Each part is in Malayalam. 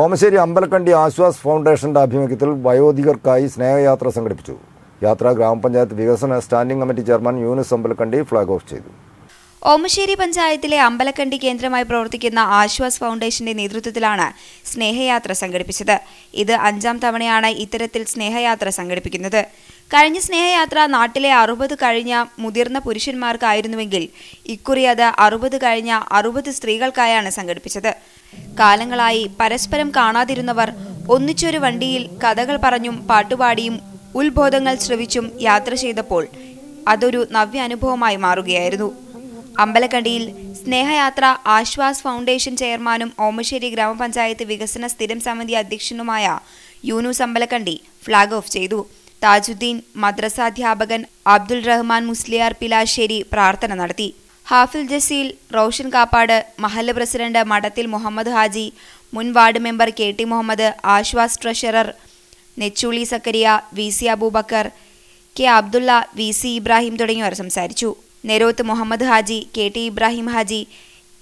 ഓമശ്ശേരി അമ്പലക്കണ്ടി ആശ്വാസ് ഫൗണ്ടേഷന്റെ ആഭിമുഖ്യത്തിൽ വയോധികർക്കായി സ്നേഹയാത്ര സംഘടിപ്പിച്ചു യാത്ര ഗ്രാമപഞ്ചായത്ത് വികസന standing committee chairman Yunus Ambalakandi flag off ചെയ്തു ഓമശ്ശേരി പഞ്ചായത്തിലെ അമ്പലക്കണ്ടി കേന്ദ്രമായി പ്രവർത്തിക്കുന്ന ആശ്വാസ് ഫൗണ്ടേഷന്റെ നേതൃത്വത്തിലാണ് സ്നേഹയാത്ര സംഘടിപ്പിച്ചത് ഇത് അഞ്ചാം തവണയാണ് ഇത്തരത്തിൽ സ്നേഹയാത്ര സംഘടിപ്പിക്കുന്നത് കഴിഞ്ഞ സ്നേഹയാത്ര നാട്ടിലെ അറുപത് കഴിഞ്ഞ മുതിർന്ന പുരുഷന്മാർക്കായിരുന്നുവെങ്കിൽ ഇക്കുറി അത് അറുപത് കഴിഞ്ഞ അറുപത് സ്ത്രീകൾക്കായാണ് സംഘടിപ്പിച്ചത് കാലങ്ങളായി പരസ്പരം കാണാതിരുന്നവർ ഒന്നിച്ചൊരു വണ്ടിയിൽ കഥകൾ പറഞ്ഞും പാട്ടുപാടിയും ഉത്ബോധങ്ങൾ ശ്രവിച്ചും യാത്ര ചെയ്തപ്പോൾ അതൊരു നവ്യാനുഭവമായി മാറുകയായിരുന്നു അമ്പലക്കണ്ടിയിൽ സ്നേഹയാത്ര ആശ്വാസ് ഫൗണ്ടേഷൻ ചെയർമാനും ഓമശ്ശേരി ഗ്രാമപഞ്ചായത്ത് വികസന സ്ഥിരം സമിതി അധ്യക്ഷനുമായ യൂനൂസ് അമ്പലക്കണ്ടി ഫ്ളാഗ് ഓഫ് ചെയ്തു താജുദ്ദീൻ മദ്രസാധ്യാപകൻ അബ്ദുൾ റഹ്മാൻ മുസ്ലിയാർ പിലാശ്ശേരി പ്രാർത്ഥന നടത്തി ഹാഫിൽ ജസീൽ റോഷൻ കാപ്പാട് മഹല്ല് പ്രസിഡന്റ് മഠത്തിൽ മുഹമ്മദ് ഹാജി മുൻ ward member K T Muhammad Aswas treasurer Nechooli Sakkariya V C Aboobacker K Abdulla V C Ibrahim തുടങ്ങിയവർ സംസാരിച്ചു Neroth Muhammad Haji K T Ibrahim Haji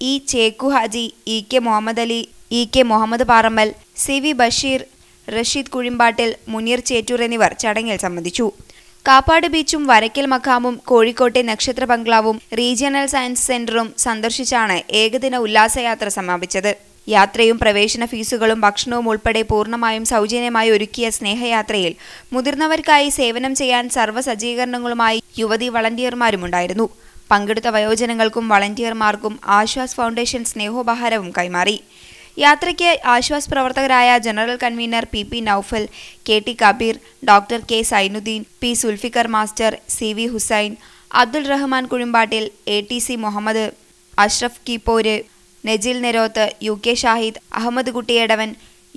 E Chekku Haji E K Muhammad Ali E K Muhammad Parammal C V Basheer Rasheed Kuzhimpattil Muneer Chettoor എന്നിവർ ചടങ്ങിൽ സംബന്ധിച്ചു കാപ്പാട് ബീച്ചും വരയ്ക്കൽ മഖാമും കോഴിക്കോട്ടെ നക്ഷത്ര ബംഗ്ലാവും റീജിയണൽ സയൻസ് സെന്ററും സന്ദർശിച്ചാണ് ഏകദിന ഉല്ലാസയാത്ര സമാപിച്ചത് യാത്രയും പ്രവേശന ഫീസുകളും ഭക്ഷണവും ഉൾപ്പെടെ പൂർണ്ണമായും സൗജന്യമായി ഒരുക്കിയ സ്നേഹയാത്രയിൽ മുതിർന്നവർക്കായി സേവനം ചെയ്യാൻ സർവ്വ സജ്ജീകരണങ്ങളുമായി യുവതി വളണ്ടിയർമാരുമുണ്ടായിരുന്നു പങ്കെടുത്ത വയോജനങ്ങൾക്കും വളണ്ടിയർമാർക്കും ആശ്വാസ് ഫൗണ്ടേഷൻ സ്നേഹോപഹാരവും കൈമാറി യാത്രയ്ക്ക് ആശ്വാസ പ്രവർത്തകരായ general convener P P Noufal K T Kabeer doctor K Sainudheen P Sulfikar master C V Hussain Abdul Rahman Kuzhimpattil A T C Muhammad Ashraf Kippor Najeel Neroth U K Shahid Ahmed Kuttiyadavan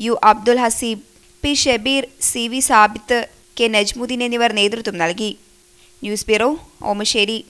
U Abdul Haseeb P Shabeer C V Sabith K Najmudheen എന്നിവർ നേതൃത്വം നൽകി ന്യൂസ് ബ്യൂറോ ഓമശ്ശേരി